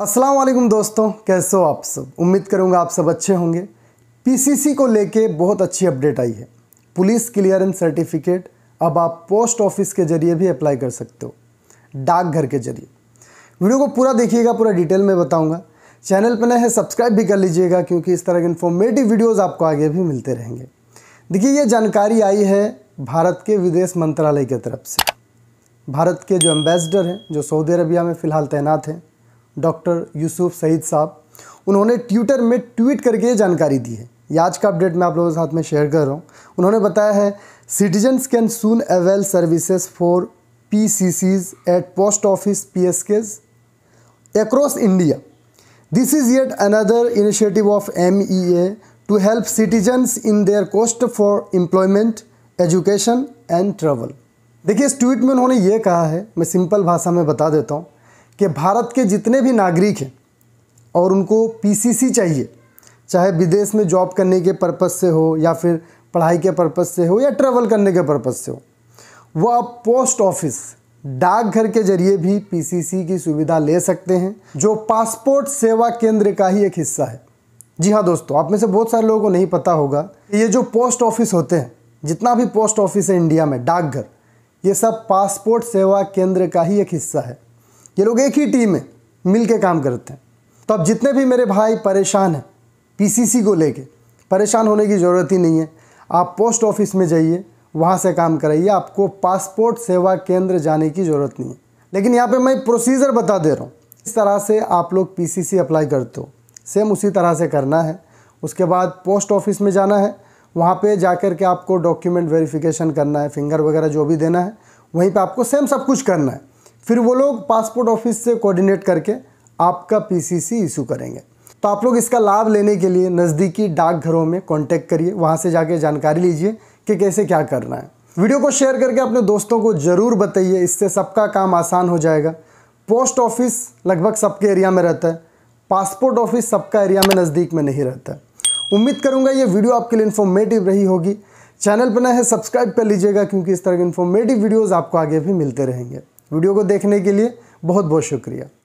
अस्सलाम वालेकुम दोस्तों कैसे हो आप सब उम्मीद करूंगा आप सब अच्छे होंगे पीसीसी को लेके बहुत अच्छी अपडेट आई है पुलिस क्लियरेंस सर्टिफिकेट अब आप पोस्ट ऑफिस के जरिए भी अप्लाई कर सकते हो डाकघर के जरिए वीडियो को पूरा देखिएगा पूरा डिटेल में बताऊंगा चैनल पर नए है सब्सक्राइब भी कर लीजिएगा क्योंकि इस तरह के इन्फॉर्मेटिव वीडियोज़ आपको आगे भी मिलते रहेंगे देखिए ये जानकारी आई है भारत के विदेश मंत्रालय की तरफ से भारत के जो एम्बेसडर हैं जो सऊदी अरबिया में फ़िलहाल तैनात हैं डॉक्टर यूसुफ सईद साहब उन्होंने ट्विटर में ट्वीट करके ये जानकारी दी है ये आज का अपडेट मैं आप लोगों के साथ में शेयर कर रहा हूँ उन्होंने बताया है citizens can soon avail services for P C Cs at post office P S Ks this is yet another initiative of M E A to help citizens in their cost for employment education and travel देखिए इस tweet में उन्होंने ये कहा है मैं simple भाषा में बता देता हूँ कि भारत के जितने भी नागरिक हैं और उनको पीसीसी चाहिए चाहे विदेश में जॉब करने के पर्पज़ से हो या फिर पढ़ाई के पर्पज़ से हो या ट्रैवल करने के पर्पज़ से हो वह अब पोस्ट ऑफिस डाकघर के जरिए भी पीसीसी की सुविधा ले सकते हैं जो पासपोर्ट सेवा केंद्र का ही एक हिस्सा है जी हाँ दोस्तों आप में से बहुत सारे लोगों को नहीं पता होगा ये जो पोस्ट ऑफिस होते हैं जितना भी पोस्ट ऑफिस है इंडिया में डाकघर ये सब पासपोर्ट सेवा केंद्र का ही एक हिस्सा है ये लोग एक ही टीम है मिल के काम करते हैं तो अब जितने भी मेरे भाई परेशान हैं पीसीसी को लेके परेशान होने की ज़रूरत ही नहीं है आप पोस्ट ऑफिस में जाइए वहाँ से काम कराइए आपको पासपोर्ट सेवा केंद्र जाने की ज़रूरत नहीं है लेकिन यहाँ पे मैं प्रोसीजर बता दे रहा हूँ इस तरह से आप लोग पीसीसी अप्लाई करते हो सेम उसी तरह से करना है उसके बाद पोस्ट ऑफिस में जाना है वहाँ पे जाकर के आपको डॉक्यूमेंट वेरिफिकेशन करना है फिंगर वगैरह जो भी देना है वहीं पे आपको सेम सब कुछ करना है फिर वो लोग पासपोर्ट ऑफिस से कोऑर्डिनेट करके आपका पीसीसी इशू करेंगे तो आप लोग इसका लाभ लेने के लिए नज़दीकी डाकघरों में कॉन्टैक्ट करिए वहाँ से जाके जानकारी लीजिए कि कैसे क्या करना है वीडियो को शेयर करके अपने दोस्तों को ज़रूर बताइए इससे सबका काम आसान हो जाएगा पोस्ट ऑफिस लगभग सबके एरिया में रहता है पासपोर्ट ऑफिस सबका एरिया में नज़दीक में नहीं रहता है उम्मीद करूंगा ये वीडियो आपके लिए इन्फॉर्मेटिव रही होगी चैनल पर नए है सब्सक्राइब कर लीजिएगा क्योंकि इस तरह के इन्फॉर्मेटिव वीडियोज़ आपको आगे भी मिलते रहेंगे वीडियो को देखने के लिए बहुत बहुत शुक्रिया